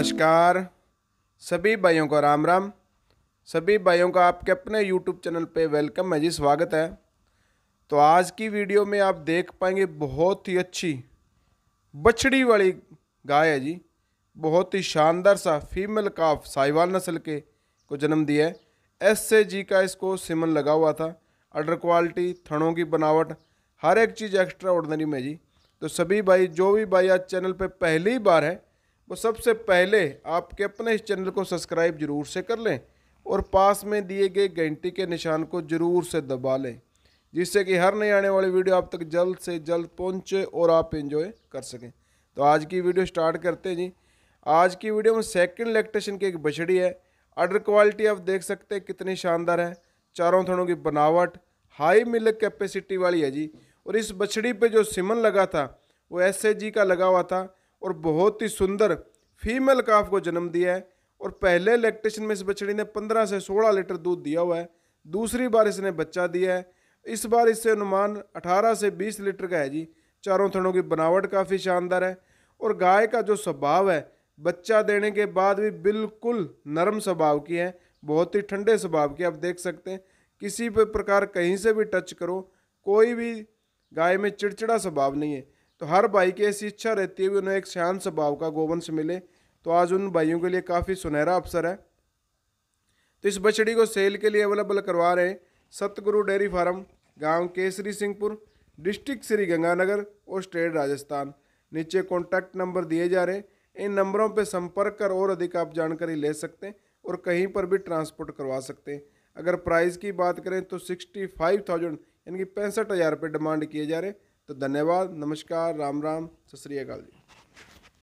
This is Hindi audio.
नमस्कार सभी भाइयों को राम राम सभी भाइयों का आपके अपने यूट्यूब चैनल पे वेलकम है जी स्वागत है तो आज की वीडियो में आप देख पाएंगे बहुत ही अच्छी बछड़ी वाली गाय है जी बहुत ही शानदार सा फीमेल काफ साहिवाल नस्ल के को जन्म दिया है एस से जी का इसको सिमन लगा हुआ था अडर क्वालिटी थनों की बनावट हर एक चीज़ एक्स्ट्रा ऑर्डनरी में जी तो सभी भाई जो भी भाई आज चैनल पे पहली बार है वो सबसे पहले आपके अपने इस चैनल को सब्सक्राइब जरूर से कर लें और पास में दिए गए घंटी के निशान को ज़रूर से दबा लें जिससे कि हर नई आने वाली वीडियो आप तक जल्द से जल्द पहुंचे और आप इन्जॉय कर सकें तो आज की वीडियो स्टार्ट करते हैं जी आज की वीडियो में सेकंड इलेक्ट्रेशन की एक बछड़ी है अडर क्वालिटी आप देख सकते हैं कितनी शानदार है चारों थड़ों की बनावट हाई मिल्क कैपेसिटी वाली है जी और इस बछड़ी पर जो सिमन लगा था वो एस का लगा हुआ था और बहुत ही सुंदर फीमेल काफ को जन्म दिया है और पहले लैक्टेशन में इस बछड़ी ने 15 से 16 लीटर दूध दिया हुआ है दूसरी बार इसने बच्चा दिया है इस बार इससे अनुमान 18 से 20 लीटर का है जी चारों थनों की बनावट काफ़ी शानदार है और गाय का जो स्वभाव है बच्चा देने के बाद भी बिल्कुल नरम स्वभाव की है बहुत ही ठंडे स्वभाव की आप देख सकते हैं किसी भी प्रकार कहीं से भी टच करो कोई भी गाय में चिड़चिड़ा स्वभाव नहीं है तो हर भाई की ऐसी इच्छा रहती है कि उन्हें एक शांत स्वभाव का गोवंश मिले तो आज उन भाइयों के लिए काफ़ी सुनहरा अवसर है तो इस बछड़ी को सेल के लिए अवेलेबल करवा रहे हैं सतगुरु डेयरी फार्म गांव केसरी सिंहपुर डिस्ट्रिक्ट श्री गंगानगर और स्टेट राजस्थान नीचे कॉन्टैक्ट नंबर दिए जा रहे हैं इन नंबरों पर संपर्क कर और अधिक आप जानकारी ले सकते हैं और कहीं पर भी ट्रांसपोर्ट करवा सकते हैं अगर प्राइस की बात करें तो सिक्सटी फाइव थाउजेंड यानी कि पैंसठ हज़ार रुपये डिमांड किए जा रहे तो धन्यवाद नमस्कार राम राम सत श्रीकाल जी